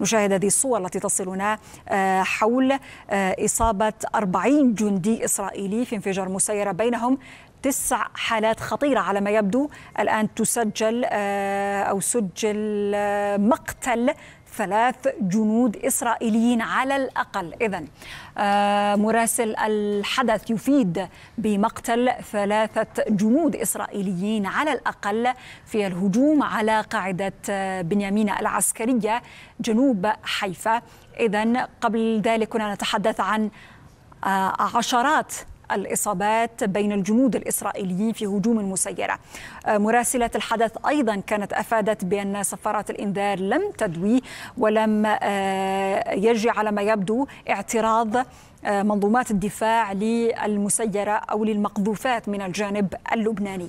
نشاهد هذه الصور التي تصلنا آه، حول آه، إصابة أربعين جندي إسرائيلي في انفجار مسيرة بينهم تسع حالات خطيرة على ما يبدو الآن تسجل آه، أو سجل مقتل ثلاث جنود إسرائيليين على الأقل إذا آه، مراسل الحدث يفيد بمقتل ثلاثة جنود إسرائيليين على الأقل في الهجوم على قاعدة آه، بنيامين العسكرية جنوب حيفا إذا قبل ذلك كنا نتحدث عن آه، عشرات الإصابات بين الجنود الإسرائيليين في هجوم مسيرة آه، مراسلة الحدث أيضا كانت أفادت بأن صفارات الإنذار لم تدوي ولم آه، يجري على ما يبدو اعتراض آه، منظومات الدفاع للمسيرة أو للمقذوفات من الجانب اللبناني